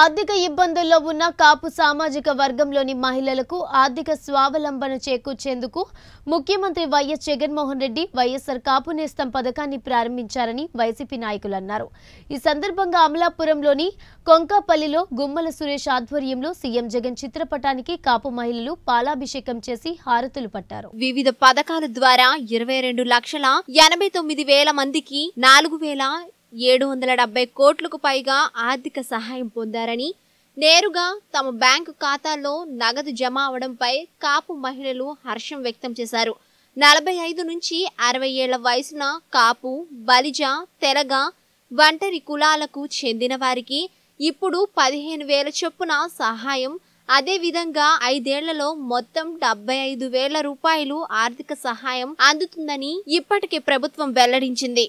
ఆర్థిక ఇబ్బందుల్లో ఉన్న కాపు సామాజిక వర్గంలోని మహిళలకు ఆర్థిక స్వావలంబన చేకూర్చేందుకు ముఖ్యమంత్రి వైఎస్ జగన్మోహన్ రెడ్డి వైఎస్సార్ కాపు నేస్తం పథకాన్ని ప్రారంభించారని వైసీపీ నాయకులు అన్నారు ఈ సందర్భంగా అమలాపురంలోని కొంకాపల్లిలో గుమ్మల సురేష్ ఆధ్వర్యంలో సీఎం జగన్ చిత్రపటానికి కాపు మహిళలు పాలాభిషేకం చేసి హారతులు పట్టారు వివిధ పథకాల ద్వారా ఇరవై రెండు లక్షల ఎనభై తొమ్మిది వేల మందికి నాలుగు వేల ఏడు వందల డెబ్బై కోట్లకు పైగా ఆర్థిక సహాయం పొందారని నేరుగా తమ బ్యాంకు ఖాతాలో నగదు జమ అవడంపై కాపు మహిళలు హర్షం వ్యక్తం చేశారు నలభై ఐదు నుంచి అరవై ఏళ్ల వయసున కాపు బలిజ తెలగ వంటరి కులాలకు చెందిన వారికి ఇప్పుడు పదిహేను వేల చొప్పున సహాయం అదేవిధంగా ఐదేళ్లలో మొత్తం డెబ్బై ఐదు వేల రూపాయలు ఆర్థిక సహాయం అందుతుందని ఇప్పటికే ప్రభుత్వం వెల్లడించింది